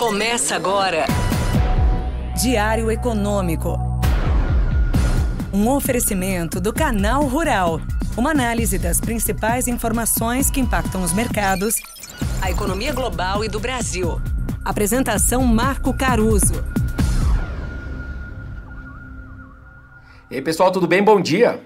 Começa agora. Diário Econômico. Um oferecimento do Canal Rural. Uma análise das principais informações que impactam os mercados, a economia global e do Brasil. Apresentação Marco Caruso. E aí, pessoal, tudo bem? Bom dia.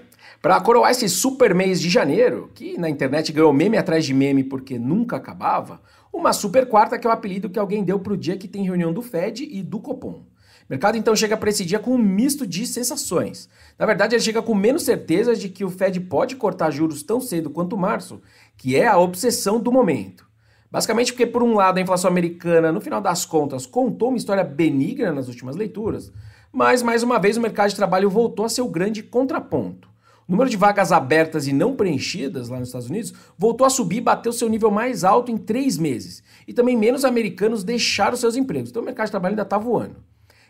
Para coroar esse super mês de janeiro, que na internet ganhou meme atrás de meme porque nunca acabava, uma super quarta que é o apelido que alguém deu para o dia que tem reunião do Fed e do Copom. O mercado então chega para esse dia com um misto de sensações. Na verdade, ele chega com menos certeza de que o Fed pode cortar juros tão cedo quanto março, que é a obsessão do momento. Basicamente porque, por um lado, a inflação americana, no final das contas, contou uma história benigna nas últimas leituras, mas mais uma vez o mercado de trabalho voltou a ser o grande contraponto. O número de vagas abertas e não preenchidas lá nos Estados Unidos voltou a subir e bateu seu nível mais alto em três meses. E também menos americanos deixaram seus empregos. Então o mercado de trabalho ainda está voando.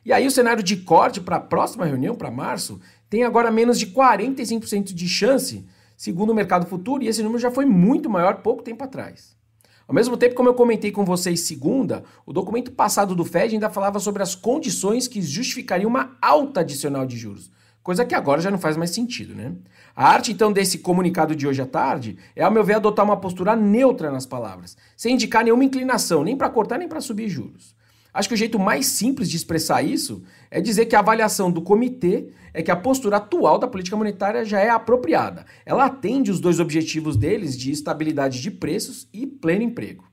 E aí o cenário de corte para a próxima reunião, para março, tem agora menos de 45% de chance, segundo o mercado futuro, e esse número já foi muito maior pouco tempo atrás. Ao mesmo tempo, como eu comentei com vocês segunda, o documento passado do Fed ainda falava sobre as condições que justificariam uma alta adicional de juros. Coisa que agora já não faz mais sentido, né? A arte, então, desse comunicado de hoje à tarde é, ao meu ver, adotar uma postura neutra nas palavras, sem indicar nenhuma inclinação, nem para cortar nem para subir juros. Acho que o jeito mais simples de expressar isso é dizer que a avaliação do comitê é que a postura atual da política monetária já é apropriada. Ela atende os dois objetivos deles de estabilidade de preços e pleno emprego.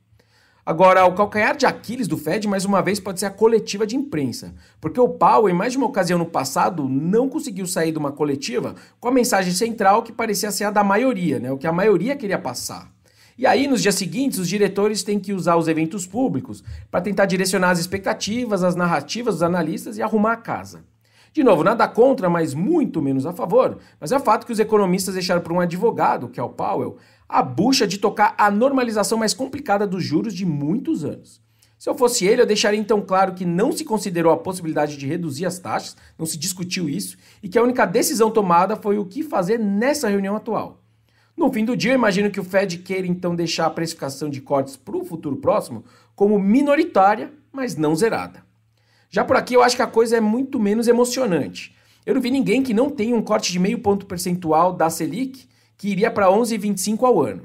Agora, o calcanhar de Aquiles do Fed, mais uma vez, pode ser a coletiva de imprensa, porque o Powell, em mais de uma ocasião no passado, não conseguiu sair de uma coletiva com a mensagem central que parecia ser a da maioria, né? o que a maioria queria passar. E aí, nos dias seguintes, os diretores têm que usar os eventos públicos para tentar direcionar as expectativas, as narrativas dos analistas e arrumar a casa. De novo, nada contra, mas muito menos a favor, mas é o fato que os economistas deixaram para um advogado, que é o Powell, a bucha de tocar a normalização mais complicada dos juros de muitos anos. Se eu fosse ele, eu deixaria então claro que não se considerou a possibilidade de reduzir as taxas, não se discutiu isso, e que a única decisão tomada foi o que fazer nessa reunião atual. No fim do dia, eu imagino que o Fed queira então deixar a precificação de cortes para o futuro próximo como minoritária, mas não zerada. Já por aqui, eu acho que a coisa é muito menos emocionante. Eu não vi ninguém que não tenha um corte de meio ponto percentual da Selic que iria para 11,25 ao ano.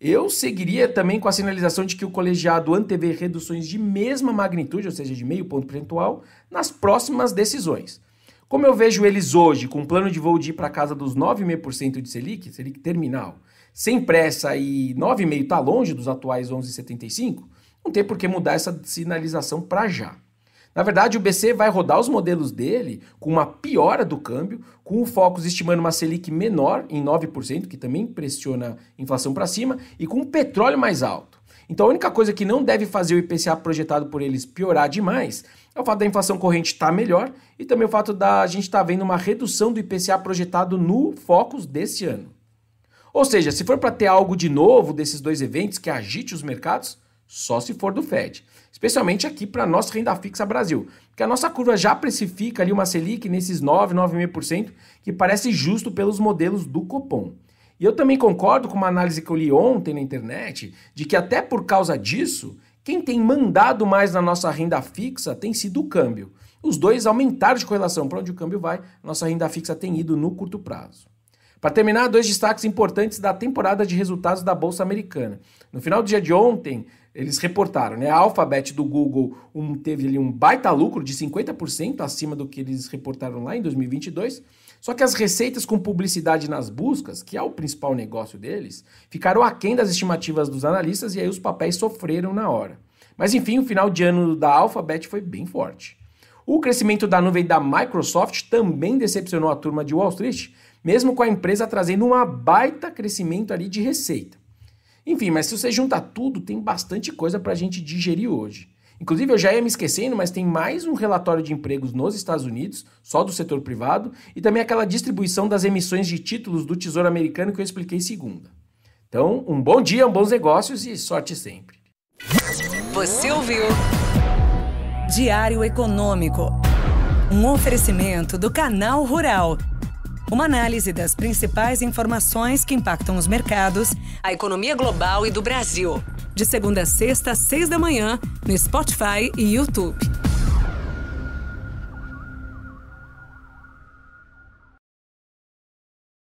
Eu seguiria também com a sinalização de que o colegiado antevê reduções de mesma magnitude, ou seja, de meio ponto percentual, nas próximas decisões. Como eu vejo eles hoje, com um plano de voo de ir para casa dos 9,5% de Selic, Selic terminal, sem pressa e 9,5% está longe dos atuais 11,75%, não tem por que mudar essa sinalização para já. Na verdade, o BC vai rodar os modelos dele com uma piora do câmbio, com o Focus estimando uma Selic menor em 9%, que também pressiona a inflação para cima, e com o petróleo mais alto. Então a única coisa que não deve fazer o IPCA projetado por eles piorar demais é o fato da inflação corrente estar tá melhor e também o fato da a gente estar tá vendo uma redução do IPCA projetado no Focus desse ano. Ou seja, se for para ter algo de novo desses dois eventos que agite os mercados, só se for do FED. Especialmente aqui para a nossa renda fixa Brasil. Porque a nossa curva já precifica ali uma Selic nesses 9, 9,5%, que parece justo pelos modelos do Copom. E eu também concordo com uma análise que eu li ontem na internet, de que até por causa disso, quem tem mandado mais na nossa renda fixa tem sido o câmbio. Os dois aumentaram de correlação para onde o câmbio vai, nossa renda fixa tem ido no curto prazo. Para terminar, dois destaques importantes da temporada de resultados da Bolsa Americana. No final do dia de ontem, eles reportaram, né? A Alphabet do Google um, teve ali um baita lucro de 50% acima do que eles reportaram lá em 2022. Só que as receitas com publicidade nas buscas, que é o principal negócio deles, ficaram aquém das estimativas dos analistas e aí os papéis sofreram na hora. Mas enfim, o final de ano da Alphabet foi bem forte. O crescimento da nuvem da Microsoft também decepcionou a turma de Wall Street, mesmo com a empresa trazendo um baita crescimento ali de receita. Enfim, mas se você juntar tudo, tem bastante coisa para a gente digerir hoje. Inclusive, eu já ia me esquecendo, mas tem mais um relatório de empregos nos Estados Unidos, só do setor privado, e também aquela distribuição das emissões de títulos do Tesouro Americano que eu expliquei segunda. Então, um bom dia, bons negócios e sorte sempre. Você ouviu? Diário Econômico. Um oferecimento do canal Rural. Uma análise das principais informações que impactam os mercados, a economia global e do Brasil. De segunda a sexta, às seis da manhã, no Spotify e YouTube.